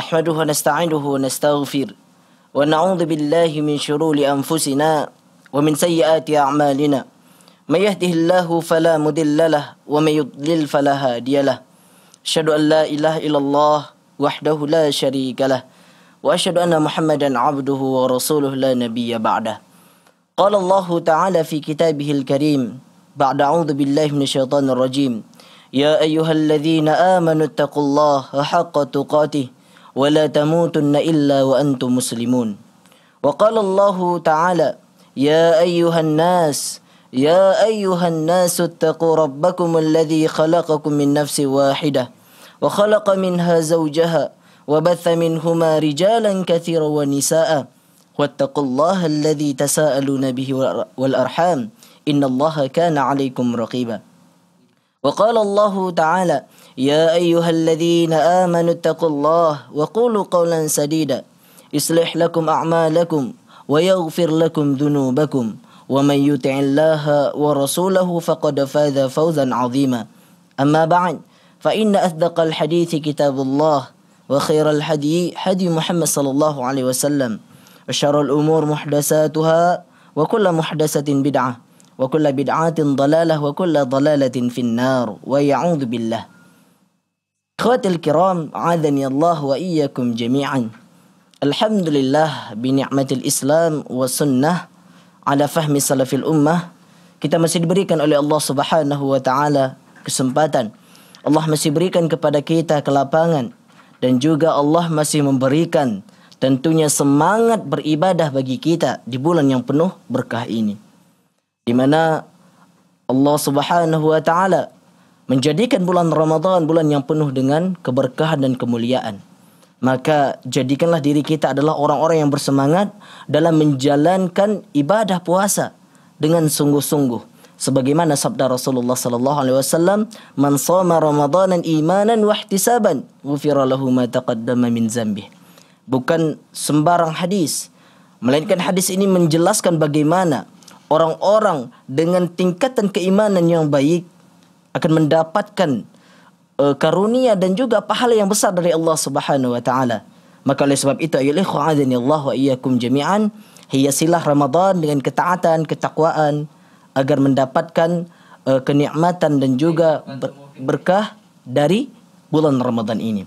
نحمده ونستعينه ونستغفر ونعوذ بالله من شرور أنفسنا ومن سيئات أعمالنا من يهده الله فلا مضل له ومن يضلل فلا هادي له أشهد أن لا إله إلا الله وحده لا شريك له وأشهد أن محمدا عبده ورسوله لا نبي بعده قال الله تعالى في كتابه الكريم بعد أعوذ بالله من الشيطان الرجيم يا أيها الذين آمنوا اتقوا الله حق تقاته ولا تموتن إلا وأنتم مسلمون وقال الله تعالى يا أيها الناس يا أيها الناس اتقوا ربكم الذي خلقكم من نفس واحدة وخلق منها زوجها وبث منهما رجالا كثيرا ونساء واتقوا الله الذي تساءلون به والأرحام إن الله كان عليكم رقيبا وقال الله تعالى يا أيها الذين آمنوا اتقوا الله وقولوا قولا سديدا يصلح لكم أعمالكم ويغفر لكم ذنوبكم ومن يطع الله ورسوله فقد فاز فوزا عظيما أما بعد فإن أصدق الحديث كتاب الله وخير الحدي حدي محمد صلى الله عليه وسلم وشر الأمور محدثاتها وكل محدثة بدعة وكل بدعة ضلالة وكل ضلالة في النار ويعوذ بالله Ikhwatil kiram, adhani Allah wa iyyakum jami'an. Alhamdulillah bini'matil Islam wa sunnah ala fahmi salafil ummah. Kita masih diberikan oleh Allah Subhanahu wa taala kesempatan. Allah masih berikan kepada kita kelapangan dan juga Allah masih memberikan tentunya semangat beribadah bagi kita di bulan yang penuh berkah ini. Di mana Allah Subhanahu wa taala menjadikan bulan Ramadan bulan yang penuh dengan keberkahan dan kemuliaan. Maka jadikanlah diri kita adalah orang-orang yang bersemangat dalam menjalankan ibadah puasa dengan sungguh-sungguh. Sebagaimana sabda Rasulullah sallallahu alaihi wasallam, "Man shoma Ramadanan imanan wa ihtisaban, ghufira lahu ma taqaddama min zambih." Bukan sembarang hadis, melainkan hadis ini menjelaskan bagaimana orang-orang dengan tingkatan keimanan yang baik akan mendapatkan uh, karunia dan juga pahala yang besar dari Allah Subhanahu wa taala. Maka oleh sebab itu ayolah ikhwan azani Allah wa iyyakum jami'an hiasilah Ramadan dengan ketaatan, ketakwaan agar mendapatkan uh, kenikmatan dan juga ber- berkah dari bulan Ramadan ini.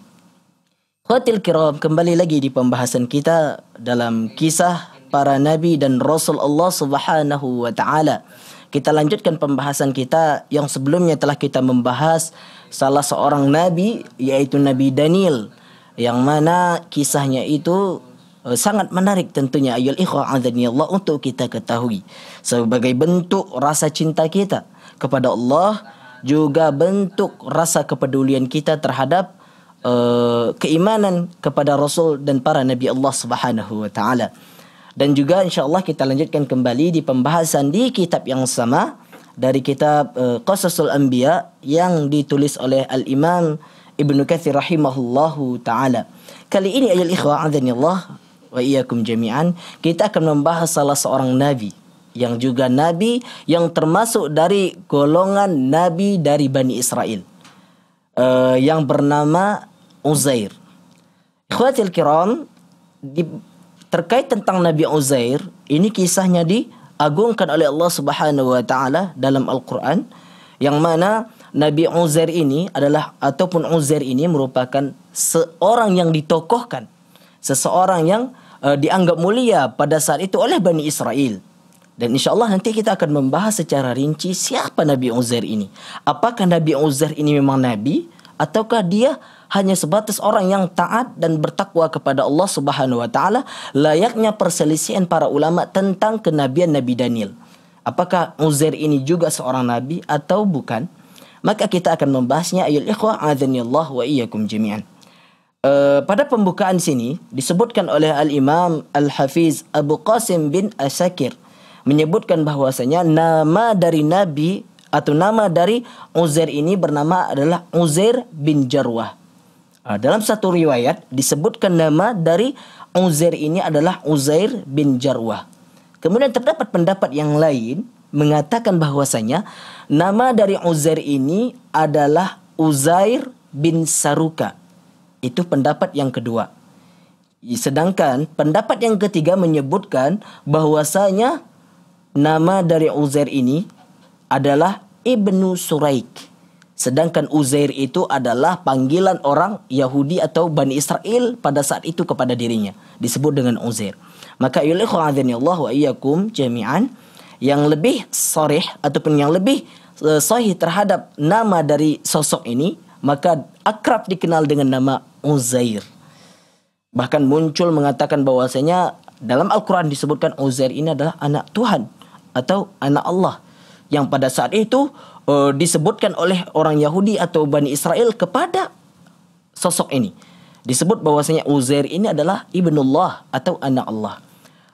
Khatil kiram kembali lagi di pembahasan kita dalam kisah para nabi dan rasul Allah Subhanahu wa taala kita lanjutkan pembahasan kita yang sebelumnya telah kita membahas salah seorang nabi yaitu Nabi Daniel yang mana kisahnya itu eh, sangat menarik tentunya ayol ikhwah azani untuk kita ketahui sebagai bentuk rasa cinta kita kepada Allah juga bentuk rasa kepedulian kita terhadap uh, keimanan kepada Rasul dan para Nabi Allah Subhanahu Wa Taala. Dan juga insya Allah kita lanjutkan kembali di pembahasan di kitab yang sama dari kitab uh, Qasasul Anbiya yang ditulis oleh Al-Imam Ibnu Kathir rahimahullahu taala. Kali ini ayat ikhwa azanillah wa iyyakum jami'an, kita akan membahas salah seorang nabi yang juga nabi yang termasuk dari golongan nabi dari Bani Israel. Uh, yang bernama Uzair. Ikhwatil kiram di terkait tentang Nabi Uzair, ini kisahnya diagungkan oleh Allah Subhanahu wa taala dalam Al-Quran yang mana Nabi Uzair ini adalah ataupun Uzair ini merupakan seorang yang ditokohkan, seseorang yang uh, dianggap mulia pada saat itu oleh Bani Israel. Dan insyaAllah nanti kita akan membahas secara rinci siapa Nabi Uzair ini. Apakah Nabi Uzair ini memang Nabi? ataukah dia hanya sebatas orang yang taat dan bertakwa kepada Allah Subhanahu wa taala layaknya perselisihan para ulama tentang kenabian Nabi Daniel. Apakah Uzair ini juga seorang nabi atau bukan? Maka kita akan membahasnya ayat ikhwah adzanillah wa iyyakum jami'an. e, pada pembukaan sini disebutkan oleh Al-Imam Al-Hafiz Abu Qasim bin Asakir menyebutkan bahwasanya nama dari nabi atau nama dari Uzair ini bernama adalah Uzair bin Jarwah. Ah, dalam satu riwayat disebutkan nama dari Uzair ini adalah Uzair bin Jarwah. Kemudian terdapat pendapat yang lain mengatakan bahwasanya nama dari Uzair ini adalah Uzair bin Saruka. Itu pendapat yang kedua. Sedangkan pendapat yang ketiga menyebutkan bahwasanya nama dari Uzair ini adalah Ibnu Suraik. Sedangkan Uzair itu adalah panggilan orang Yahudi atau Bani Israel pada saat itu kepada dirinya. Disebut dengan Uzair. Maka yulikhu Allah wa iyyakum jami'an. Yang lebih sorih ataupun yang lebih e, sahih terhadap nama dari sosok ini. Maka akrab dikenal dengan nama Uzair. Bahkan muncul mengatakan bahwasanya dalam Al-Quran disebutkan Uzair ini adalah anak Tuhan atau anak Allah yang pada saat itu uh, disebutkan oleh orang Yahudi atau Bani Israel kepada sosok ini. Disebut bahwasanya Uzair ini adalah ibnullah atau anak Allah.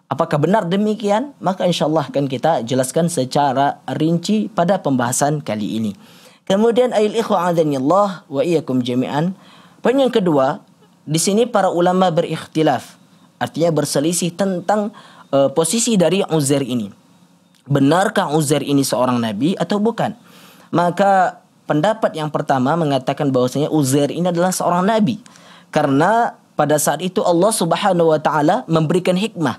Apakah benar demikian? Maka insya Allah akan kita jelaskan secara rinci pada pembahasan kali ini. Kemudian ayat ikhwa Allah wa iyyakum jami'an. Poin yang kedua, di sini para ulama berikhtilaf. Artinya berselisih tentang uh, posisi dari Uzair ini benarkah Uzair ini seorang nabi atau bukan? Maka pendapat yang pertama mengatakan bahwasanya Uzair ini adalah seorang nabi karena pada saat itu Allah Subhanahu wa taala memberikan hikmah.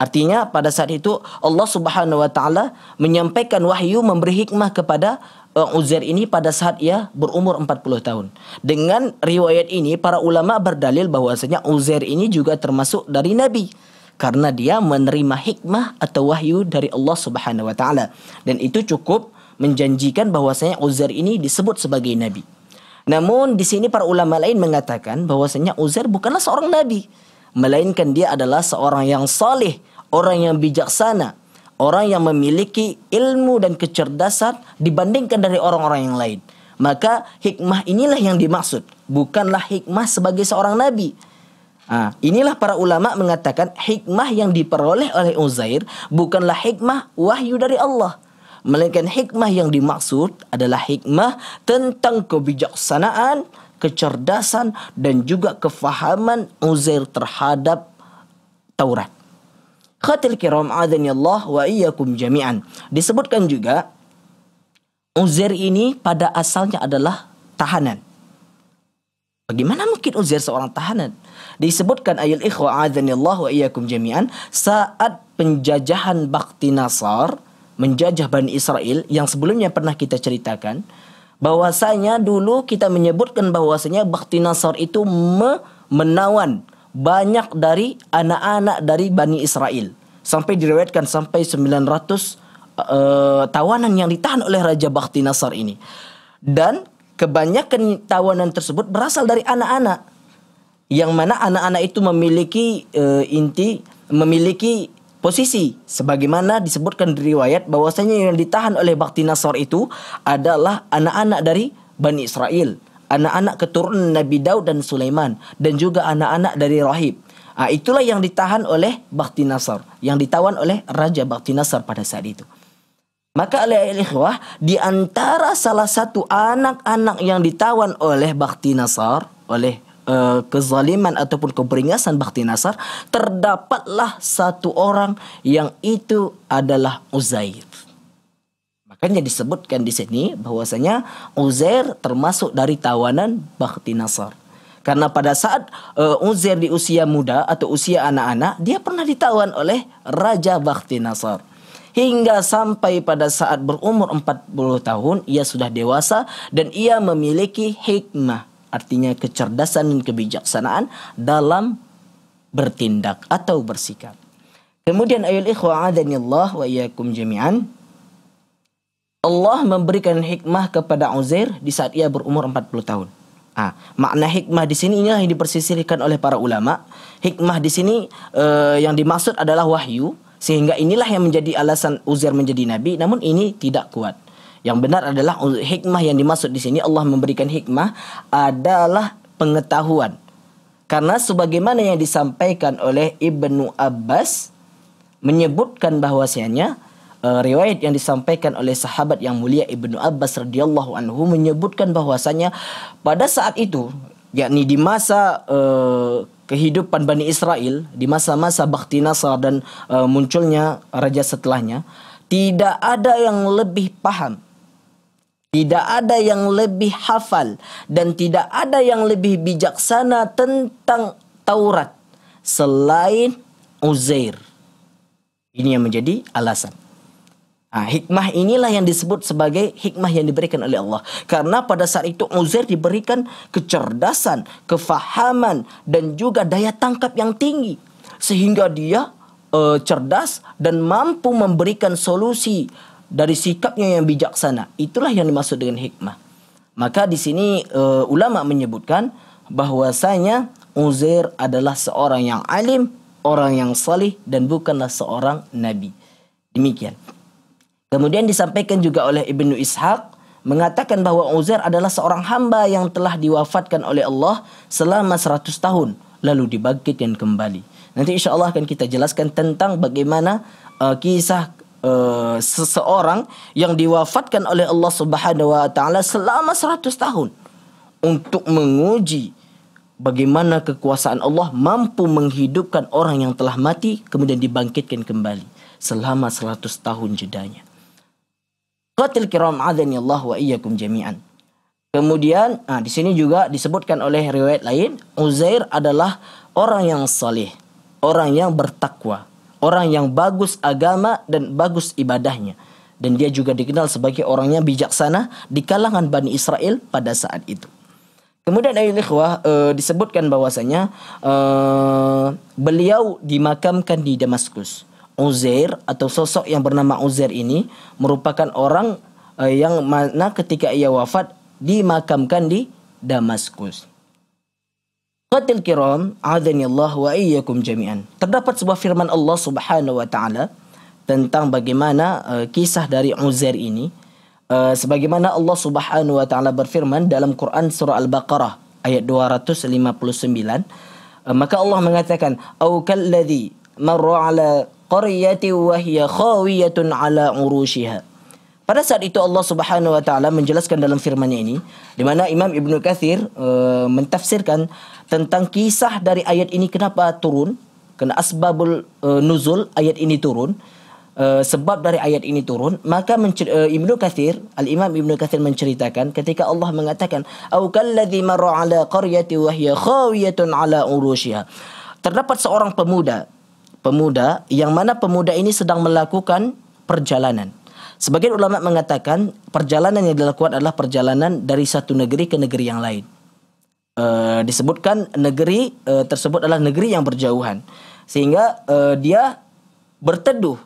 Artinya pada saat itu Allah Subhanahu wa taala menyampaikan wahyu memberi hikmah kepada eh, Uzair ini pada saat ia berumur 40 tahun. Dengan riwayat ini para ulama berdalil bahwasanya Uzair ini juga termasuk dari nabi karena dia menerima hikmah atau wahyu dari Allah Subhanahu wa taala dan itu cukup menjanjikan bahwasanya Uzair ini disebut sebagai nabi. Namun di sini para ulama lain mengatakan bahwasanya Uzair bukanlah seorang nabi, melainkan dia adalah seorang yang saleh, orang yang bijaksana, orang yang memiliki ilmu dan kecerdasan dibandingkan dari orang-orang yang lain. Maka hikmah inilah yang dimaksud, bukanlah hikmah sebagai seorang nabi, Nah, inilah para ulama mengatakan hikmah yang diperoleh oleh Uzair bukanlah hikmah wahyu dari Allah. Melainkan hikmah yang dimaksud adalah hikmah tentang kebijaksanaan, kecerdasan, dan juga kefahaman Uzair terhadap Taurat. Khatil kiram Allah wa iyyakum jami'an. Disebutkan juga Uzair ini pada asalnya adalah tahanan. Bagaimana mungkin Uzair seorang tahanan? disebutkan ayat ikhwa azanillah wa iyyakum jami'an saat penjajahan bakti Nasar menjajah Bani Israel yang sebelumnya pernah kita ceritakan bahwasanya dulu kita menyebutkan bahwasanya bakti Nasar itu me menawan banyak dari anak-anak dari Bani Israel sampai direwetkan sampai 900 uh, eh, tawanan yang ditahan oleh Raja Bakti Nasar ini dan kebanyakan tawanan tersebut berasal dari anak-anak yang mana anak-anak itu memiliki uh, inti memiliki posisi sebagaimana disebutkan di riwayat bahwasanya yang ditahan oleh Bakti Nasr itu adalah anak-anak dari Bani Israel, anak-anak keturunan Nabi Daud dan Sulaiman dan juga anak-anak dari Rahib. Nah, itulah yang ditahan oleh Bakti Nasar, yang ditawan oleh Raja Bakti Nasar pada saat itu. Maka oleh ikhwah, di antara salah satu anak-anak yang ditawan oleh Bakti Nasar, oleh Eh, kezaliman ataupun keberingasan Bakti Nasar terdapatlah satu orang yang itu adalah Uzair. Makanya disebutkan di sini bahwasanya Uzair termasuk dari tawanan Bakti Nasar. Karena pada saat uh, Uzair di usia muda atau usia anak-anak, dia pernah ditawan oleh Raja Bakti Nasar hingga sampai pada saat berumur 40 tahun ia sudah dewasa dan ia memiliki hikmah artinya kecerdasan dan kebijaksanaan dalam bertindak atau bersikap. Kemudian ayat ikhwa adanillah wa iyyakum jami'an. Allah memberikan hikmah kepada Uzair di saat ia berumur 40 tahun. Ah, makna hikmah di sini inilah yang dipersisirkan oleh para ulama. Hikmah di sini uh, yang dimaksud adalah wahyu sehingga inilah yang menjadi alasan Uzair menjadi nabi namun ini tidak kuat. Yang benar adalah hikmah yang dimaksud di sini Allah memberikan hikmah adalah pengetahuan. Karena sebagaimana yang disampaikan oleh Ibnu Abbas menyebutkan bahwasanya uh, riwayat yang disampaikan oleh sahabat yang mulia Ibnu Abbas radhiyallahu anhu menyebutkan bahwasanya pada saat itu yakni di masa uh, kehidupan Bani Israel di masa-masa Bakti Nasar dan uh, munculnya raja setelahnya tidak ada yang lebih paham tidak ada yang lebih hafal dan tidak ada yang lebih bijaksana tentang Taurat selain Uzair. Ini yang menjadi alasan. Nah, hikmah inilah yang disebut sebagai hikmah yang diberikan oleh Allah. Karena pada saat itu Uzair diberikan kecerdasan, kefahaman, dan juga daya tangkap yang tinggi. Sehingga dia uh, cerdas dan mampu memberikan solusi dari sikapnya yang bijaksana. Itulah yang dimaksud dengan hikmah. Maka di sini uh, ulama menyebutkan bahwasanya Uzair adalah seorang yang alim, orang yang salih dan bukanlah seorang nabi. Demikian. Kemudian disampaikan juga oleh Ibnu Ishaq mengatakan bahwa Uzair adalah seorang hamba yang telah diwafatkan oleh Allah selama 100 tahun lalu dibangkitkan kembali. Nanti insya Allah akan kita jelaskan tentang bagaimana uh, kisah Eh, seseorang yang diwafatkan oleh Allah Subhanahu wa taala selama 100 tahun untuk menguji bagaimana kekuasaan Allah mampu menghidupkan orang yang telah mati kemudian dibangkitkan kembali selama 100 tahun jedanya. Qatil kiram adani Allah wa iyyakum jami'an. Kemudian nah, di sini juga disebutkan oleh riwayat lain Uzair adalah orang yang saleh, orang yang bertakwa orang yang bagus agama dan bagus ibadahnya. Dan dia juga dikenal sebagai orangnya bijaksana di kalangan Bani Israel pada saat itu. Kemudian ayat ikhwah e, disebutkan bahwasanya e, beliau dimakamkan di Damaskus. Uzair atau sosok yang bernama Uzair ini merupakan orang e, yang mana ketika ia wafat dimakamkan di Damaskus. Qatil kiram, Allah wa iyyakum jami'an. Terdapat sebuah firman Allah Subhanahu wa taala tentang bagaimana uh, kisah dari Uzair ini uh, sebagaimana Allah Subhanahu wa taala berfirman dalam Quran surah Al-Baqarah ayat 259 uh, eh, maka Allah mengatakan au kalladzi marra ala qaryatin wa hiya khawiyatun ala urushiha Pada saat itu Allah Subhanahu wa taala menjelaskan dalam firman-Nya ini di mana Imam Ibnu Katsir uh, mentafsirkan tentang kisah dari ayat ini kenapa turun, kena asbabul uh, nuzul ayat ini turun, uh, sebab dari ayat ini turun, maka mencer- uh, Ibnu Katsir, Al-Imam Ibnu Katsir menceritakan ketika Allah mengatakan au kalladzi marra ala qaryati wa hiya khawiyatun ala urushiha. Terdapat seorang pemuda, pemuda yang mana pemuda ini sedang melakukan perjalanan Sebagian ulama mengatakan perjalanan yang dilakukan adalah perjalanan dari satu negeri ke negeri yang lain. E, disebutkan negeri e, tersebut adalah negeri yang berjauhan, sehingga e, dia berteduh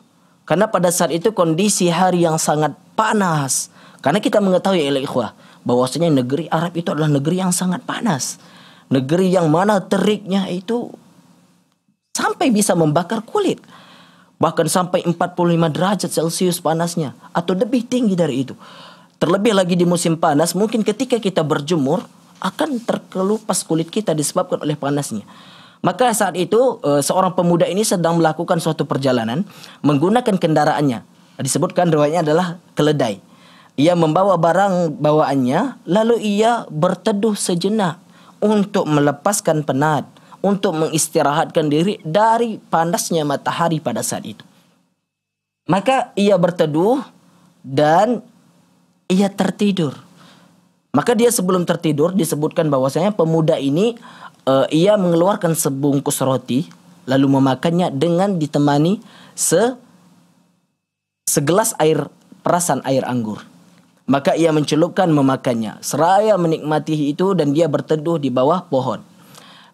karena pada saat itu kondisi hari yang sangat panas. Karena kita mengetahui ya ikhwah bahwasanya negeri Arab itu adalah negeri yang sangat panas. Negeri yang mana teriknya itu sampai bisa membakar kulit bahkan sampai 45 derajat Celcius panasnya atau lebih tinggi dari itu. Terlebih lagi di musim panas, mungkin ketika kita berjemur akan terkelupas kulit kita disebabkan oleh panasnya. Maka saat itu eh, seorang pemuda ini sedang melakukan suatu perjalanan menggunakan kendaraannya. Disebutkan riwayatnya adalah keledai. Ia membawa barang bawaannya lalu ia berteduh sejenak untuk melepaskan penat untuk mengistirahatkan diri dari panasnya matahari pada saat itu. Maka ia berteduh dan ia tertidur. Maka dia sebelum tertidur disebutkan bahwasanya pemuda ini uh, ia mengeluarkan sebungkus roti lalu memakannya dengan ditemani se segelas air perasan air anggur. Maka ia mencelupkan memakannya. Seraya menikmati itu dan dia berteduh di bawah pohon.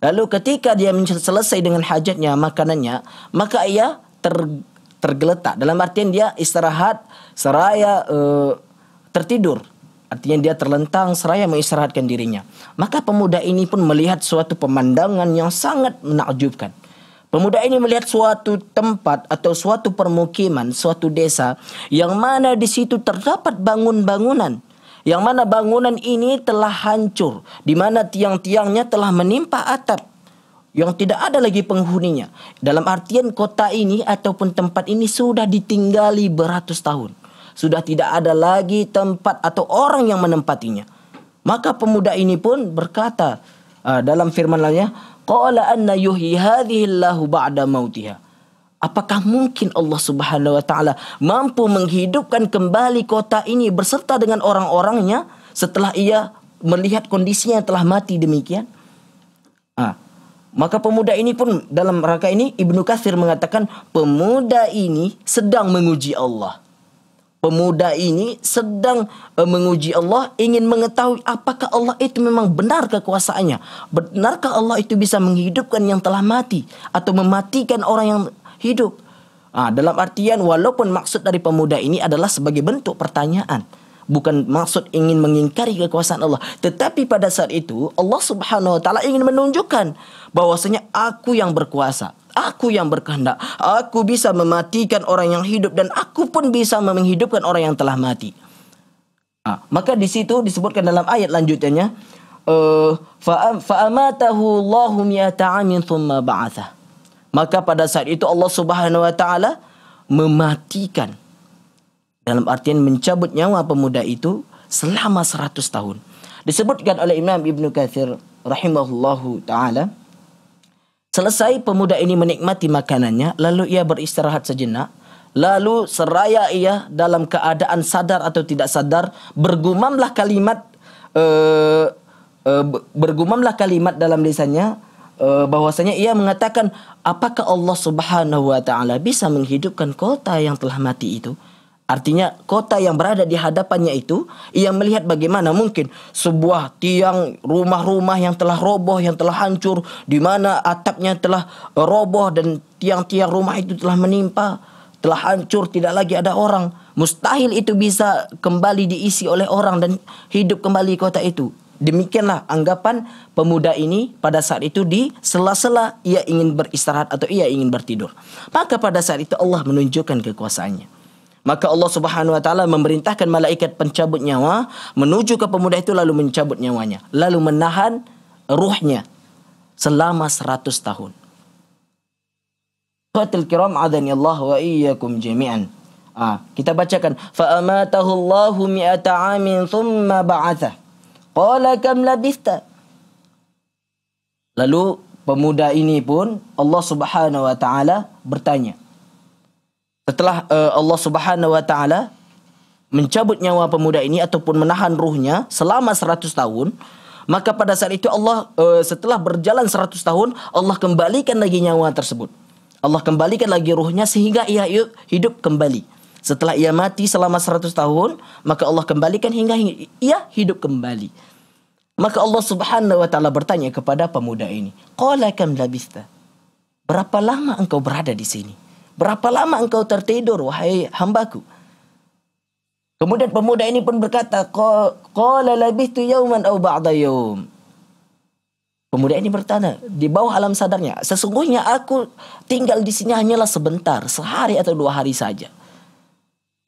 Lalu ketika dia selesai dengan hajatnya, makanannya, maka ia ter, tergeletak. Dalam artian dia istirahat seraya uh, tertidur. Artinya dia terlentang seraya mengistirahatkan dirinya. Maka pemuda ini pun melihat suatu pemandangan yang sangat menakjubkan. Pemuda ini melihat suatu tempat atau suatu permukiman, suatu desa yang mana di situ terdapat bangun-bangunan yang mana bangunan ini telah hancur, di mana tiang-tiangnya telah menimpa atap yang tidak ada lagi penghuninya. Dalam artian kota ini ataupun tempat ini sudah ditinggali beratus tahun. Sudah tidak ada lagi tempat atau orang yang menempatinya. Maka pemuda ini pun berkata uh, dalam firman lainnya, "Qala anna yuhi hadhihi ba'da mautiha." Apakah mungkin Allah Subhanahu wa taala mampu menghidupkan kembali kota ini berserta dengan orang-orangnya setelah ia melihat kondisinya yang telah mati demikian? Ah, maka pemuda ini pun dalam rangka ini Ibnu Katsir mengatakan pemuda ini sedang menguji Allah. Pemuda ini sedang eh, menguji Allah ingin mengetahui apakah Allah itu memang benar kekuasaannya. Benarkah Allah itu bisa menghidupkan yang telah mati atau mematikan orang yang hidup. Nah, dalam artian walaupun maksud dari pemuda ini adalah sebagai bentuk pertanyaan. Bukan maksud ingin mengingkari kekuasaan Allah. Tetapi pada saat itu Allah subhanahu wa ta'ala ingin menunjukkan bahwasanya aku yang berkuasa. Aku yang berkehendak. Aku bisa mematikan orang yang hidup dan aku pun bisa menghidupkan orang yang telah mati. Nah, maka di situ disebutkan dalam ayat lanjutannya. Uh, فَأَمَاتَهُ اللَّهُ مِيَةَ ثُمَّ بَعَثَهُ maka pada saat itu Allah Subhanahu wa taala mematikan dalam artian mencabut nyawa pemuda itu selama seratus tahun disebutkan oleh Imam Ibn Kathir rahimahullahu taala selesai pemuda ini menikmati makanannya lalu ia beristirahat sejenak lalu seraya ia dalam keadaan sadar atau tidak sadar bergumamlah kalimat uh, uh, bergumamlah kalimat dalam lisannya Eh, bahwasanya ia mengatakan apakah Allah Subhanahu wa taala bisa menghidupkan kota yang telah mati itu? Artinya kota yang berada di hadapannya itu ia melihat bagaimana mungkin sebuah tiang rumah-rumah yang telah roboh yang telah hancur di mana atapnya telah eh, roboh dan tiang-tiang rumah itu telah menimpa telah hancur tidak lagi ada orang mustahil itu bisa kembali diisi oleh orang dan hidup kembali kota itu Demikianlah anggapan pemuda ini pada saat itu di sela-sela ia ingin beristirahat atau ia ingin bertidur. Maka pada saat itu Allah menunjukkan kekuasaannya. Maka Allah Subhanahu wa taala memerintahkan malaikat pencabut nyawa menuju ke pemuda itu lalu mencabut nyawanya, lalu menahan ruhnya selama 100 tahun. Qatil kiram adani Allah wa iyyakum jami'an. Ah, kita bacakan fa amatahu Allahu mi'ata amin thumma ba'atsah. Qala kam labista? Lalu pemuda ini pun Allah Subhanahu wa taala bertanya. Setelah uh, Allah Subhanahu wa taala mencabut nyawa pemuda ini ataupun menahan ruhnya selama 100 tahun, maka pada saat itu Allah uh, setelah berjalan 100 tahun, Allah kembalikan lagi nyawa tersebut. Allah kembalikan lagi ruhnya sehingga ia hidup kembali. Setelah ia mati selama 100 tahun, maka Allah kembalikan hingga ia hidup kembali. Maka Allah Subhanahu wa taala bertanya kepada pemuda ini, "Qala kam labista?" Berapa lama engkau berada di sini? Berapa lama engkau tertidur wahai hambaku? Kemudian pemuda ini pun berkata, "Qala labistu yawman aw ba'da yawm." Pemuda ini bertanya di bawah alam sadarnya, sesungguhnya aku tinggal di sini hanyalah sebentar, sehari atau dua hari saja.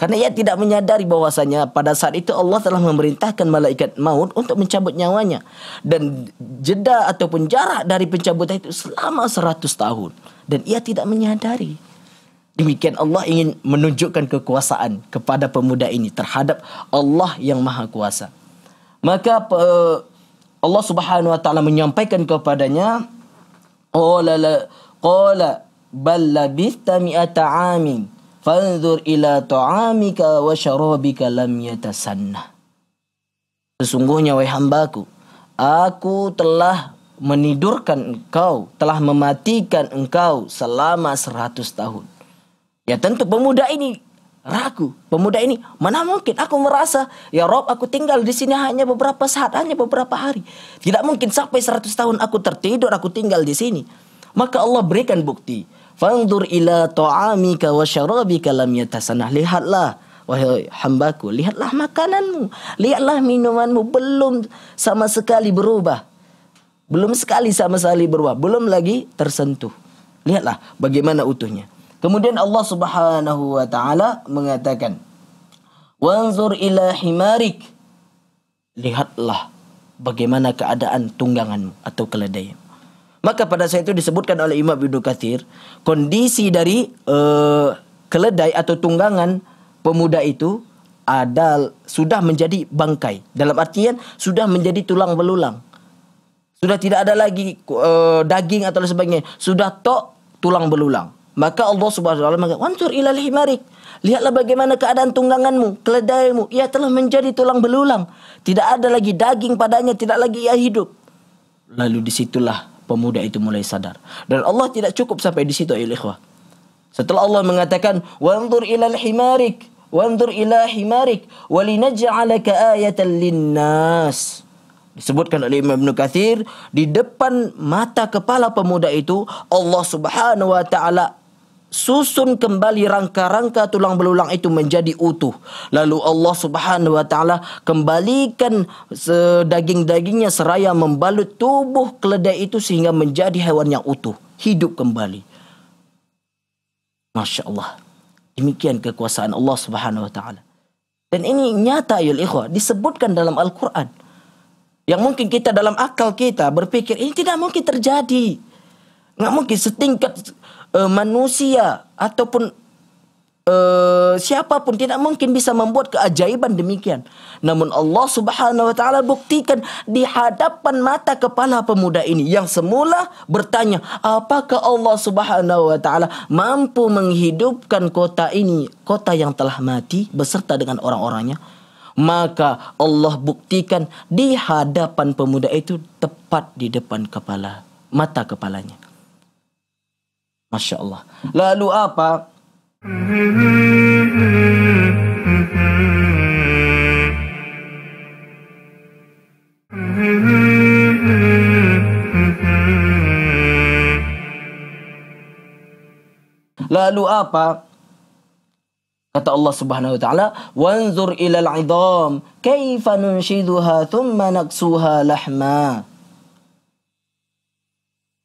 Karena ia tidak menyadari bahwasanya pada saat itu Allah telah memerintahkan malaikat maut untuk mencabut nyawanya. Dan jeda ataupun jarak dari pencabutan itu selama seratus tahun. Dan ia tidak menyadari. Demikian Allah ingin menunjukkan kekuasaan kepada pemuda ini terhadap Allah yang maha kuasa. Maka eh, Allah subhanahu wa ta'ala menyampaikan kepadanya. Qala, qala, bal labitha mi'ata amin. Fanzur ila ta'amika wa syarabika lam yatasanna. Sesungguhnya wahai hambaku, aku telah menidurkan engkau, telah mematikan engkau selama seratus tahun. Ya tentu pemuda ini ragu. Pemuda ini mana mungkin aku merasa ya Rob aku tinggal di sini hanya beberapa saat hanya beberapa hari. Tidak mungkin sampai 100 tahun aku tertidur aku tinggal di sini. Maka Allah berikan bukti. Fangtur ila ta'amika wa syarabika lam yatasanah. Lihatlah Wahai hambaku, lihatlah makananmu, lihatlah minumanmu belum sama sekali berubah. Belum sekali sama sekali berubah, belum lagi tersentuh. Lihatlah bagaimana utuhnya. Kemudian Allah Subhanahu wa taala mengatakan, "Wanzur ila himarik." Lihatlah bagaimana keadaan tungganganmu atau keledaimu. Maka pada saat itu disebutkan oleh Imam Ibn Kathir Kondisi dari uh, keledai atau tunggangan pemuda itu ada sudah menjadi bangkai dalam artian sudah menjadi tulang belulang sudah tidak ada lagi uh, daging atau sebagainya sudah tok tulang belulang maka Allah Subhanahu wa taala mengatakan wanzur ilal himarik lihatlah bagaimana keadaan tungganganmu keledaimu ia telah menjadi tulang belulang tidak ada lagi daging padanya tidak lagi ia hidup lalu disitulah pemuda itu mulai sadar. Dan Allah tidak cukup sampai di situ, ikhwah. Setelah Allah mengatakan, "Wanzur ila al-himarik, wanzur ila himarik, walinaj'alaka ayatan lin-nas." Disebutkan oleh Imam Ibn Kathir, di depan mata kepala pemuda itu, Allah subhanahu wa ta'ala susun kembali rangka-rangka tulang belulang itu menjadi utuh. Lalu Allah Subhanahu wa taala kembalikan daging-dagingnya seraya membalut tubuh keledai itu sehingga menjadi hewan yang utuh, hidup kembali. Masya Allah. Demikian kekuasaan Allah Subhanahu wa taala. Dan ini nyata ayol ikhwah disebutkan dalam Al-Qur'an. Yang mungkin kita dalam akal kita berpikir ini tidak mungkin terjadi. Nggak mungkin setingkat uh, manusia ataupun uh, siapapun tidak mungkin bisa membuat keajaiban demikian. Namun Allah Subhanahu wa taala buktikan di hadapan mata kepala pemuda ini yang semula bertanya, apakah Allah Subhanahu wa taala mampu menghidupkan kota ini, kota yang telah mati beserta dengan orang-orangnya? Maka Allah buktikan di hadapan pemuda itu tepat di depan kepala mata kepalanya. Masya Allah. Lalu apa? Lalu apa? Kata Allah Subhanahu wa taala, "Wanzur ilal 'idham kaifa nunshiduha thumma naksuha lahma."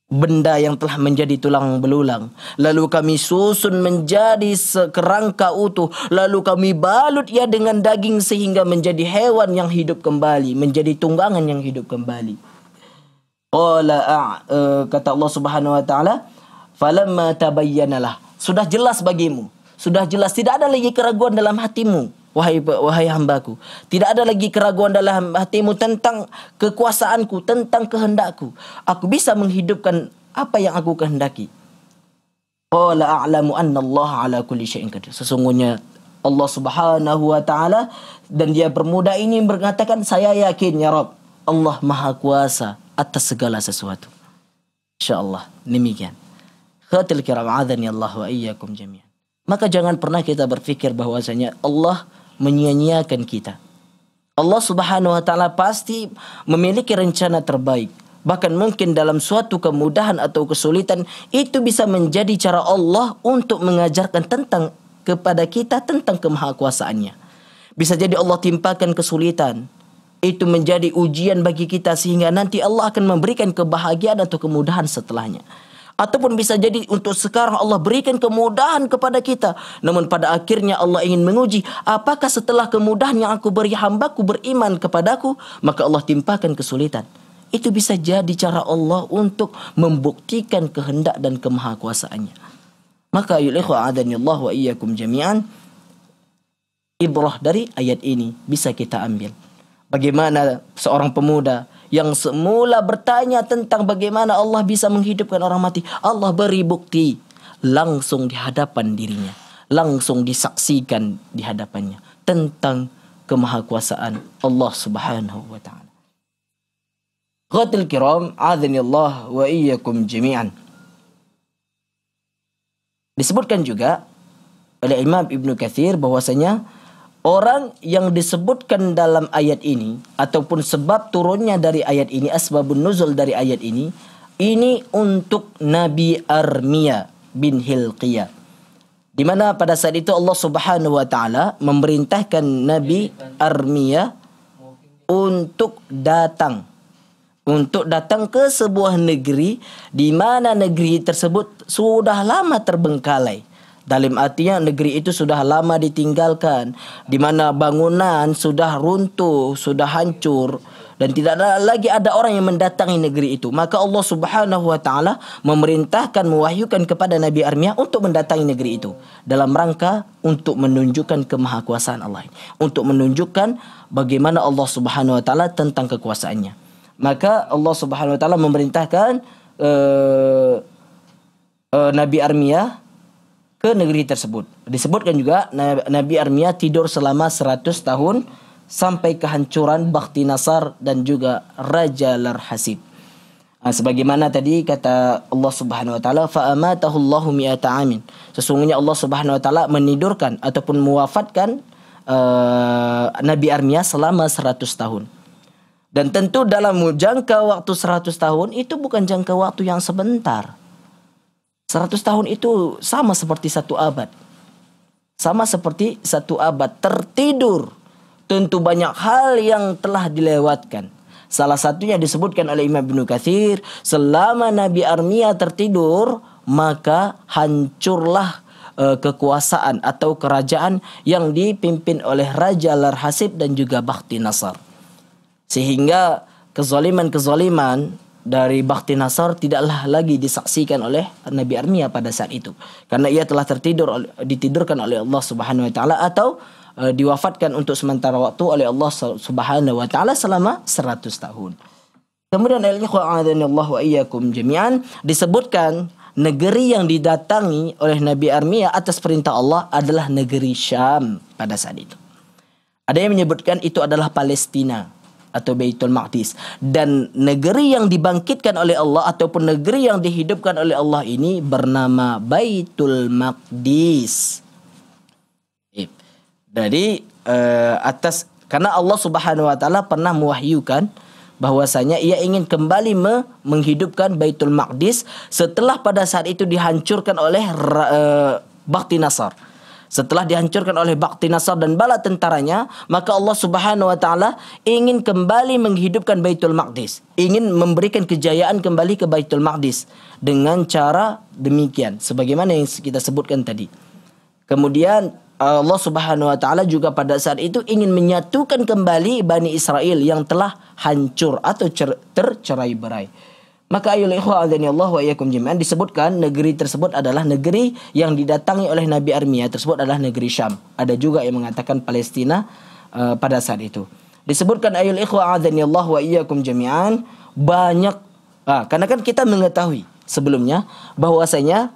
benda yang telah menjadi tulang belulang. Lalu kami susun menjadi sekerangka utuh. Lalu kami balut ia dengan daging sehingga menjadi hewan yang hidup kembali. Menjadi tunggangan yang hidup kembali. Qala uh, kata Allah Subhanahu wa taala, "Falamma tabayyanalah." Sudah jelas bagimu. Sudah jelas tidak ada lagi keraguan dalam hatimu. wahai wahai hambaku tidak ada lagi keraguan dalam hatimu tentang kekuasaanku tentang kehendakku aku bisa menghidupkan apa yang aku kehendaki qala a'lamu anna Allah ala kulli syai'in qadir sesungguhnya Allah Subhanahu wa taala dan dia bermuda ini mengatakan saya yakin ya Rob Allah maha kuasa atas segala sesuatu insyaallah demikian khatil kiram adzani Allah wa iyyakum jami'an maka jangan pernah kita berpikir bahwasanya Allah menyia-nyiakan kita. Allah Subhanahu wa taala pasti memiliki rencana terbaik. Bahkan mungkin dalam suatu kemudahan atau kesulitan itu bisa menjadi cara Allah untuk mengajarkan tentang kepada kita tentang kemahakuasaannya. Bisa jadi Allah timpakan kesulitan. Itu menjadi ujian bagi kita sehingga nanti Allah akan memberikan kebahagiaan atau kemudahan setelahnya ataupun bisa jadi untuk sekarang Allah berikan kemudahan kepada kita namun pada akhirnya Allah ingin menguji apakah setelah kemudahan yang aku beri hambaku beriman kepadaku maka Allah timpakan kesulitan itu bisa jadi cara Allah untuk membuktikan kehendak dan kemahakuasaannya. Maka ayol ikhwa Allah wa iyyakum jami'an. Ibrah dari ayat ini bisa kita ambil. Bagaimana seorang pemuda yang semula bertanya tentang bagaimana Allah bisa menghidupkan orang mati, Allah beri bukti langsung di hadapan dirinya, langsung disaksikan di hadapannya tentang kemahakuasaan Allah Subhanahu wa taala. Ghatil kiram, Allah wa iyyakum jami'an. Disebutkan juga oleh Imam Ibnu Kathir bahwasanya Orang yang disebutkan dalam ayat ini ataupun sebab turunnya dari ayat ini asbabun nuzul dari ayat ini ini untuk Nabi Armia bin Hilqiyah. Di mana pada saat itu Allah Subhanahu wa taala memerintahkan Nabi Armia untuk datang untuk datang ke sebuah negeri di mana negeri tersebut sudah lama terbengkalai dalam artinya negeri itu sudah lama ditinggalkan di mana bangunan sudah runtuh sudah hancur dan tidak ada lagi ada orang yang mendatangi negeri itu maka Allah Subhanahu wa taala memerintahkan mewahyukan kepada Nabi Armia untuk mendatangi negeri itu dalam rangka untuk menunjukkan kemahakuasaan Allah untuk menunjukkan bagaimana Allah Subhanahu wa taala tentang kekuasaannya maka Allah Subhanahu wa taala memerintahkan uh, uh, Nabi Armia ke negeri tersebut. Disebutkan juga Nabi Armia tidur selama 100 tahun sampai kehancuran bakti Nasar dan juga Raja Larhasib. Nah, sebagaimana tadi kata Allah Subhanahu wa taala faamatahu Allahu mi'ata amin. Sesungguhnya Allah Subhanahu wa taala menidurkan ataupun mewafatkan uh, Nabi Armia selama 100 tahun. Dan tentu dalam jangka waktu 100 tahun itu bukan jangka waktu yang sebentar. 100 tahun itu sama seperti satu abad. Sama seperti satu abad tertidur. Tentu banyak hal yang telah dilewatkan. Salah satunya disebutkan oleh Imam Ibn Kathir. selama Nabi Armia tertidur, maka hancurlah uh, kekuasaan atau kerajaan yang dipimpin oleh Raja Larhasib dan juga Bakhti Nasar. Sehingga kezaliman-kezaliman dari Bakti Nasar tidaklah lagi disaksikan oleh Nabi Armia pada saat itu karena ia telah tertidur ditidurkan oleh Allah Subhanahu wa taala atau e, diwafatkan untuk sementara waktu oleh Allah Subhanahu wa taala selama 100 tahun. Kemudian Allah wa iyyakum jami'an disebutkan negeri yang didatangi oleh Nabi Armia atas perintah Allah adalah negeri Syam pada saat itu. Ada yang menyebutkan itu adalah Palestina atau Baitul Maqdis dan negeri yang dibangkitkan oleh Allah ataupun negeri yang dihidupkan oleh Allah ini bernama Baitul Maqdis. Jadi eh, uh, eh, atas karena Allah Subhanahu wa taala pernah mewahyukan bahwasanya ia ingin kembali me menghidupkan Baitul Maqdis setelah pada saat itu dihancurkan oleh uh, Bakti Nasar setelah dihancurkan oleh Bakti Nasar dan bala tentaranya, maka Allah Subhanahu wa taala ingin kembali menghidupkan Baitul Maqdis, ingin memberikan kejayaan kembali ke Baitul Maqdis dengan cara demikian sebagaimana yang kita sebutkan tadi. Kemudian Allah Subhanahu wa taala juga pada saat itu ingin menyatukan kembali Bani Israel yang telah hancur atau tercerai-berai. Maka ayol ikhwa Allah wa iyakum jami'an disebutkan negeri tersebut adalah negeri yang didatangi oleh Nabi Armia tersebut adalah negeri Syam. Ada juga yang mengatakan Palestina uh, pada saat itu. Disebutkan ayol ikhwa Allah wa iyakum jami'an banyak ah, karena kan kita mengetahui sebelumnya bahwasanya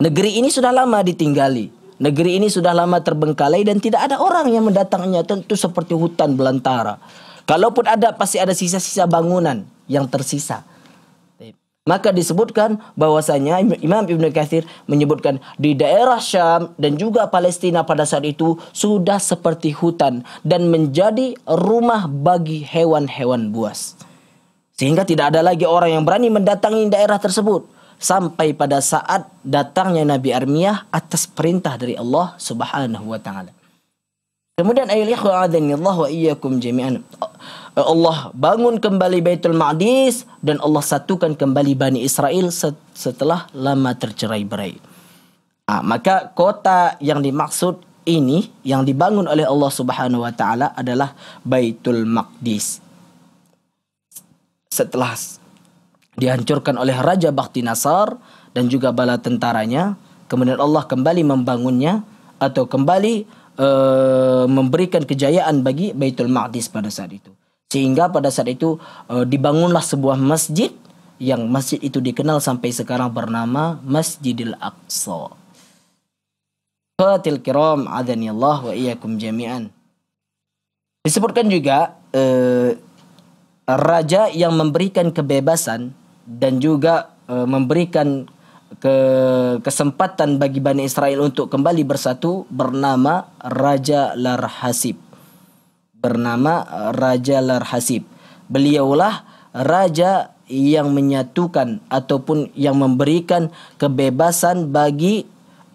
negeri ini sudah lama ditinggali. Negeri ini sudah lama terbengkalai dan tidak ada orang yang mendatanginya tentu seperti hutan belantara. Kalaupun ada pasti ada sisa-sisa bangunan yang tersisa. Maka disebutkan bahwasanya Imam Ibn Kathir menyebutkan di daerah Syam dan juga Palestina pada saat itu sudah seperti hutan dan menjadi rumah bagi hewan-hewan buas. Sehingga tidak ada lagi orang yang berani mendatangi daerah tersebut sampai pada saat datangnya Nabi Armiyah atas perintah dari Allah Subhanahu wa taala. Kemudian ayat Allah wa iyyakum jami'an. Allah bangun kembali Baitul Ma'dis dan Allah satukan kembali Bani Israel setelah lama tercerai-berai. Ah, maka kota yang dimaksud ini yang dibangun oleh Allah Subhanahu wa taala adalah Baitul Maqdis. Setelah dihancurkan oleh Raja Nasar dan juga bala tentaranya, kemudian Allah kembali membangunnya atau kembali Eh, memberikan kejayaan bagi Baitul Maqdis pada saat itu. Sehingga pada saat itu uh, dibangunlah sebuah masjid yang masjid itu dikenal sampai sekarang bernama Masjidil Aqsa. Fatil kiram Allah wa iyakum jami'an. Disebutkan juga eh, raja yang memberikan kebebasan dan juga memberikan ke kesempatan bagi Bani Israel untuk kembali bersatu bernama Raja Larhasib. Bernama Raja Larhasib. Beliaulah raja yang menyatukan ataupun yang memberikan kebebasan bagi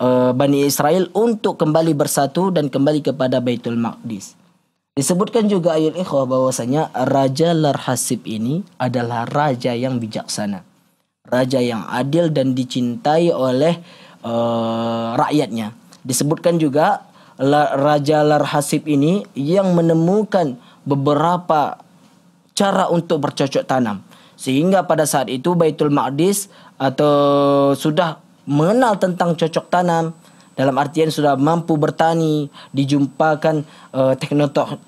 uh, Bani Israel untuk kembali bersatu dan kembali kepada Baitul Maqdis. Disebutkan juga ayat ikhwah bahwasanya Raja Larhasib ini adalah raja yang bijaksana raja yang adil dan dicintai oleh uh, rakyatnya. Disebutkan juga raja Larhasib ini yang menemukan beberapa cara untuk bercocok tanam sehingga pada saat itu Baitul Maqdis atau sudah mengenal tentang cocok tanam dalam artian sudah mampu bertani, dijumpakan uh,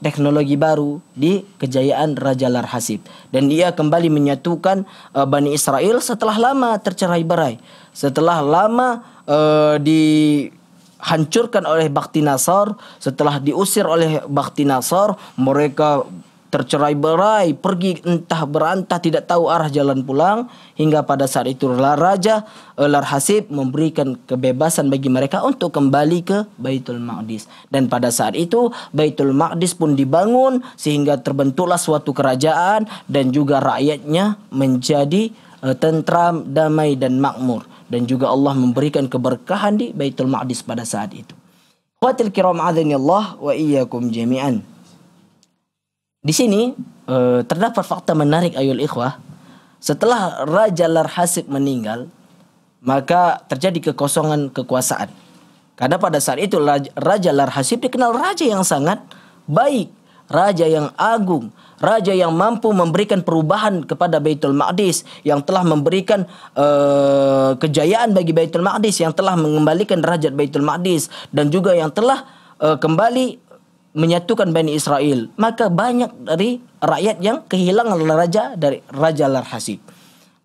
teknologi baru di kejayaan Raja Larhasib dan ia kembali menyatukan uh, Bani Israel setelah lama tercerai-berai, setelah lama uh, dihancurkan oleh Bakti Nasar, setelah diusir oleh Bakti Nasar, mereka tercerai-berai, pergi entah berantah tidak tahu arah jalan pulang hingga pada saat itu raja Lar Hasib memberikan kebebasan bagi mereka untuk kembali ke Baitul Maqdis dan pada saat itu Baitul Maqdis pun dibangun sehingga terbentuklah suatu kerajaan dan juga rakyatnya menjadi eh, tentram, damai dan makmur dan juga Allah memberikan keberkahan di Baitul Maqdis pada saat itu. wa kiram wa iyyakum jami'an. Di sini uh, terdapat fakta menarik Ayul ikhwah. Setelah Raja Larhasib meninggal, maka terjadi kekosongan kekuasaan. Karena pada saat itu Raja Larhasib dikenal raja yang sangat baik, raja yang agung, raja yang mampu memberikan perubahan kepada Baitul Maqdis, yang telah memberikan uh, kejayaan bagi Baitul Maqdis, yang telah mengembalikan raja Baitul Maqdis dan juga yang telah uh, kembali menyatukan Bani Israel, maka banyak dari rakyat yang kehilangan raja dari Raja Larhasib.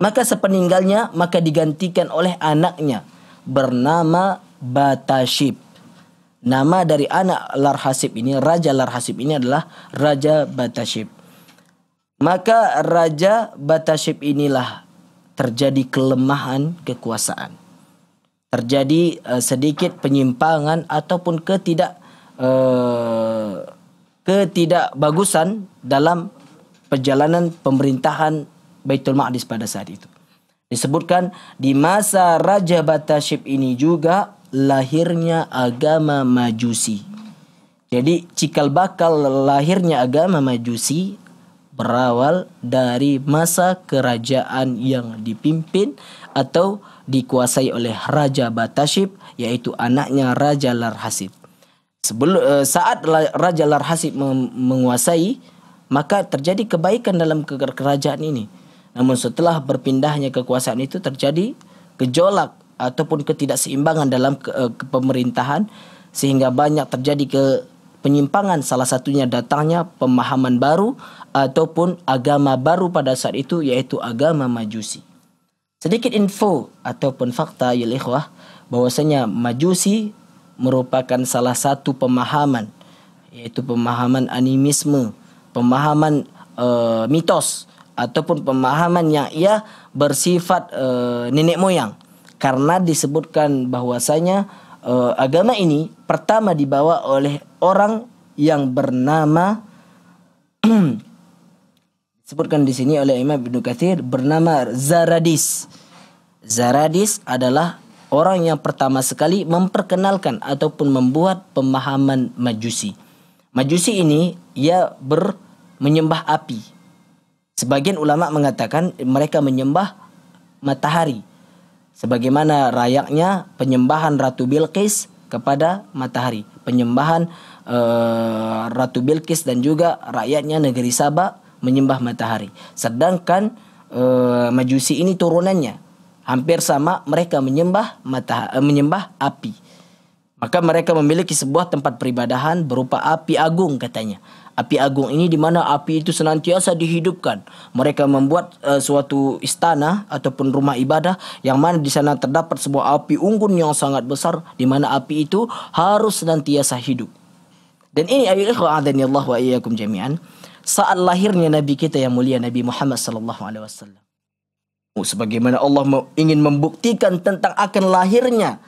Maka sepeninggalnya maka digantikan oleh anaknya bernama Batashib. Nama dari anak Larhasib ini, Raja Larhasib ini adalah Raja Batashib. Maka Raja Batashib inilah terjadi kelemahan kekuasaan. Terjadi eh, sedikit penyimpangan ataupun ketidak uh, ketidakbagusan dalam perjalanan pemerintahan Baitul Maqdis pada saat itu. Disebutkan di masa Raja Batasyib ini juga lahirnya agama Majusi. Jadi cikal bakal lahirnya agama Majusi berawal dari masa kerajaan yang dipimpin atau dikuasai oleh Raja Batasyib yaitu anaknya Raja Larhasid. Sebelum eh, saat Raja Larhasib menguasai, maka terjadi kebaikan dalam kerajaan ini. Namun setelah berpindahnya kekuasaan itu terjadi gejolak ataupun ketidakseimbangan dalam ke, eh, ke pemerintahan sehingga banyak terjadi ke penyimpangan salah satunya datangnya pemahaman baru ataupun agama baru pada saat itu yaitu agama Majusi. Sedikit info ataupun fakta ya ikhwah bahwasanya Majusi merupakan salah satu pemahaman yaitu pemahaman animisme, pemahaman uh, mitos ataupun pemahaman yang ia bersifat uh, nenek moyang karena disebutkan bahwasanya uh, agama ini pertama dibawa oleh orang yang bernama disebutkan di sini oleh Imam Ibnu Katsir bernama Zaradis. Zaradis adalah orang yang pertama sekali memperkenalkan ataupun membuat pemahaman Majusi. Majusi ini ia ber menyembah api. Sebagian ulama mengatakan mereka menyembah matahari. Sebagaimana rayaknya penyembahan Ratu Bilqis kepada matahari, penyembahan uh, Ratu Bilqis dan juga rakyatnya negeri Sabah menyembah matahari. Sedangkan uh, Majusi ini turunannya hampir sama mereka menyembah mata eh, menyembah api. Maka mereka memiliki sebuah tempat peribadahan berupa api agung katanya. Api agung ini di mana api itu senantiasa dihidupkan. Mereka membuat uh, suatu istana ataupun rumah ibadah yang mana di sana terdapat sebuah api unggun yang sangat besar di mana api itu harus senantiasa hidup. Dan ini ayu ikhwan wa iyyakum jami'an saat lahirnya nabi kita yang mulia Nabi Muhammad sallallahu alaihi wasallam. Oh, sebagaimana Allah ingin membuktikan tentang akan lahirnya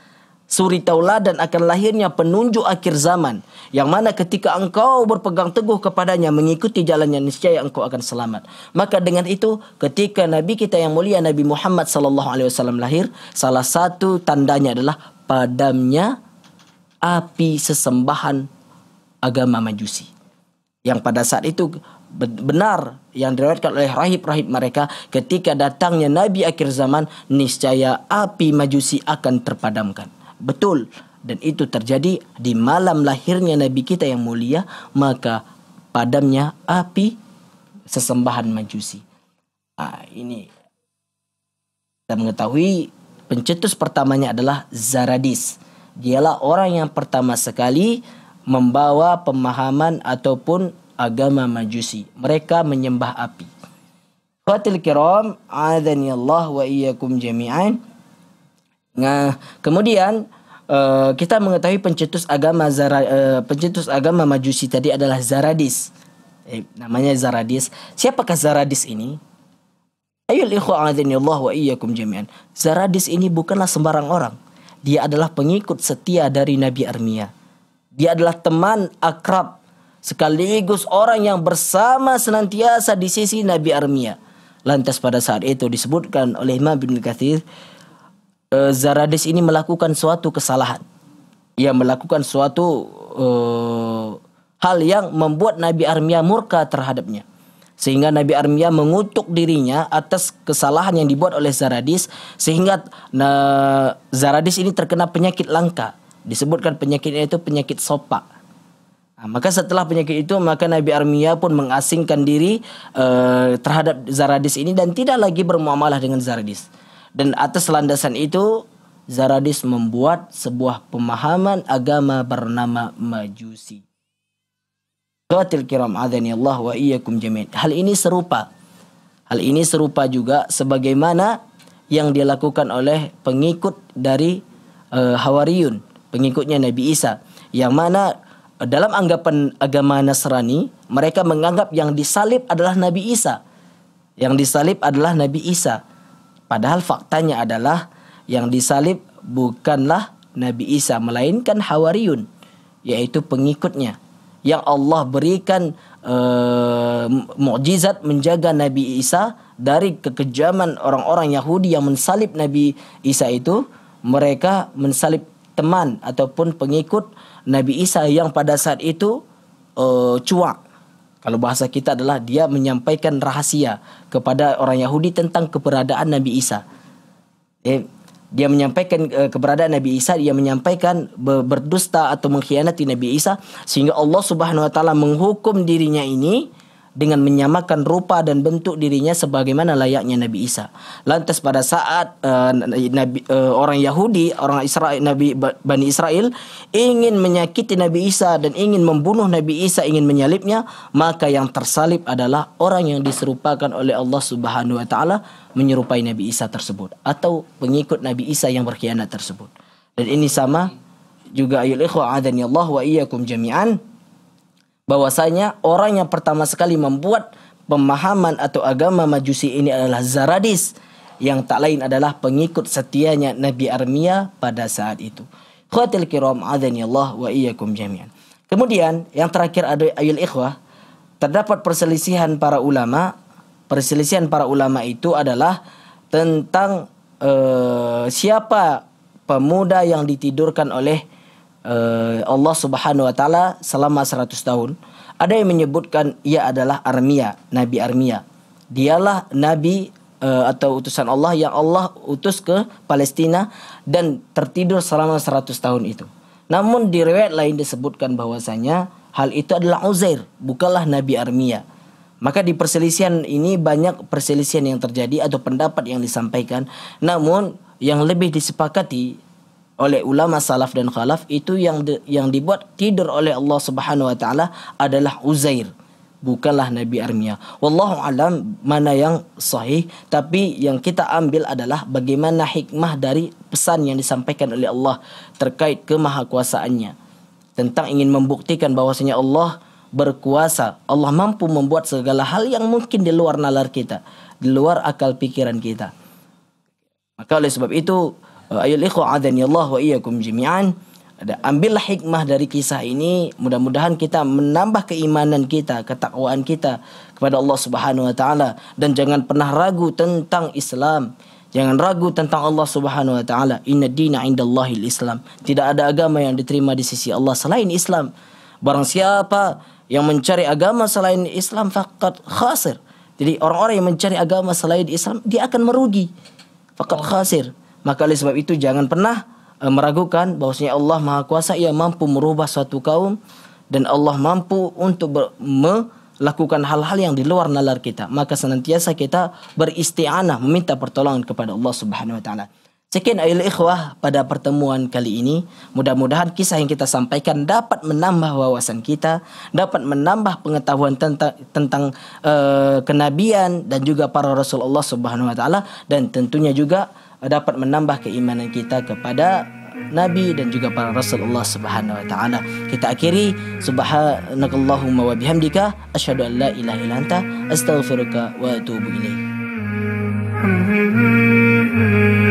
suri taulad dan akan lahirnya penunjuk akhir zaman yang mana ketika engkau berpegang teguh kepadanya mengikuti jalannya niscaya engkau akan selamat maka dengan itu ketika nabi kita yang mulia Nabi Muhammad sallallahu alaihi wasallam lahir salah satu tandanya adalah padamnya api sesembahan agama Majusi yang pada saat itu benar yang diriwayatkan oleh rahib-rahib mereka ketika datangnya nabi akhir zaman niscaya api Majusi akan terpadamkan. Betul dan itu terjadi di malam lahirnya nabi kita yang mulia maka padamnya api sesembahan Majusi. Ah ini kita mengetahui pencetus pertamanya adalah Zaradis. Dialah orang yang pertama sekali membawa pemahaman ataupun agama majusi. Mereka menyembah api. Fatil kiram, adhani Allah wa iyyakum jami'an. Nah, kemudian uh, kita mengetahui pencetus agama Zara, uh, pencetus agama majusi tadi adalah Zaradis. Eh, namanya Zaradis. Siapakah Zaradis ini? Ayol ikhwa adhani Allah wa iyyakum jami'an. Zaradis ini bukanlah sembarang orang. Dia adalah pengikut setia dari Nabi Armia. Dia adalah teman akrab sekaligus orang yang bersama senantiasa di sisi Nabi Armia. Lantas pada saat itu disebutkan oleh Imam bin Kathir, e, Zaradis ini melakukan suatu kesalahan. Ia melakukan suatu uh, hal yang membuat Nabi Armia murka terhadapnya. Sehingga Nabi Armia mengutuk dirinya atas kesalahan yang dibuat oleh Zaradis. Sehingga nah, Zaradis ini terkena penyakit langka. Disebutkan penyakitnya itu penyakit sopak Nah, maka setelah penyakit itu maka Nabi Armia pun mengasingkan diri uh, terhadap Zaradis ini dan tidak lagi bermuamalah dengan Zaradis. Dan atas landasan itu Zaradis membuat sebuah pemahaman agama bernama Majusi. Qatil kiram Allah wa iyyakum jami'. Hal ini serupa. Hal ini serupa juga sebagaimana yang dilakukan oleh pengikut dari uh, Hawariyun, pengikutnya Nabi Isa yang mana dalam anggapan agama Nasrani, mereka menganggap yang disalib adalah Nabi Isa. Yang disalib adalah Nabi Isa. Padahal faktanya adalah yang disalib bukanlah Nabi Isa melainkan Hawariyun, yaitu pengikutnya yang Allah berikan uh, mukjizat menjaga Nabi Isa dari kekejaman orang-orang Yahudi yang mensalib Nabi Isa itu, mereka mensalib teman ataupun pengikut Nabi Isa yang pada saat itu uh, cuak. Kalau bahasa kita adalah dia menyampaikan rahasia kepada orang Yahudi tentang keberadaan Nabi Isa. Eh, dia menyampaikan uh, keberadaan Nabi Isa, dia menyampaikan berdusta atau mengkhianati Nabi Isa sehingga Allah Subhanahu wa taala menghukum dirinya ini dengan menyamakan rupa dan bentuk dirinya sebagaimana layaknya Nabi Isa. Lantas pada saat uh, Nabi uh, orang Yahudi, orang Israel Nabi Bani Israel ingin menyakiti Nabi Isa dan ingin membunuh Nabi Isa, ingin menyalibnya, maka yang tersalib adalah orang yang diserupakan oleh Allah Subhanahu wa taala menyerupai Nabi Isa tersebut atau pengikut Nabi Isa yang berkhianat tersebut. Dan ini sama juga ayul ikhwa Adzani Allah wa iyyakum jami'an bahwasanya orang yang pertama sekali membuat pemahaman atau agama Majusi ini adalah Zaradis yang tak lain adalah pengikut setianya Nabi Armia pada saat itu. Khatil kiram wa iyyakum jami'an. Kemudian yang terakhir ada ayul ikhwah terdapat perselisihan para ulama. Perselisihan para ulama itu adalah tentang uh, siapa pemuda yang ditidurkan oleh Eh, Allah Subhanahu wa taala selama 100 tahun. Ada yang menyebutkan ia adalah Armia, Nabi Armia. Dialah nabi uh, atau utusan Allah yang Allah utus ke Palestina dan tertidur selama 100 tahun itu. Namun di riwayat lain disebutkan bahwasanya hal itu adalah Uzair, bukanlah Nabi Armia. Maka di perselisihan ini banyak perselisihan yang terjadi atau pendapat yang disampaikan. Namun yang lebih disepakati oleh ulama salaf dan khalaf itu yang de, yang dibuat tidur oleh Allah Subhanahu wa taala adalah Uzair bukanlah Nabi Armia. Wallahu alam mana yang sahih tapi yang kita ambil adalah bagaimana hikmah dari pesan yang disampaikan oleh Allah terkait kemahakuasaannya tentang ingin membuktikan bahwasanya Allah berkuasa, Allah mampu membuat segala hal yang mungkin di luar nalar kita, di luar akal pikiran kita. Maka oleh sebab itu Eh, Ayol ikhwa adhani Allah wa iyyakum jami'an. Ada ambillah hikmah dari kisah ini. Mudah-mudahan kita menambah keimanan kita, ketakwaan kita kepada Allah Subhanahu wa taala dan jangan pernah ragu tentang Islam. Jangan ragu tentang Allah Subhanahu wa taala. Inna dina indallahil Islam. Tidak ada agama yang diterima di sisi Allah selain Islam. Barang siapa yang mencari agama selain Islam fakat khasir. Jadi orang-orang yang mencari agama selain Islam dia akan merugi. Fakat khasir. Maka oleh sebab itu jangan pernah uh, meragukan bahwasanya Allah Maha Kuasa ia mampu merubah suatu kaum dan Allah mampu untuk melakukan hal-hal yang di luar nalar kita. Maka senantiasa kita beristi'anah meminta pertolongan kepada Allah Subhanahu wa taala. Sekian ayat ikhwah pada pertemuan kali ini. Mudah-mudahan kisah yang kita sampaikan dapat menambah wawasan kita, dapat menambah pengetahuan tentang tentang uh, kenabian dan juga para Rasul Allah Subhanahu wa taala dan tentunya juga dapat menambah keimanan kita kepada Nabi dan juga para Rasul Allah Subhanahu Wa Taala. Kita akhiri Subhanakallahumma wa bihamdika Ashhadu Alla ilaha illa anta Astaghfiruka wa atubu ilaih. Mm-hmm.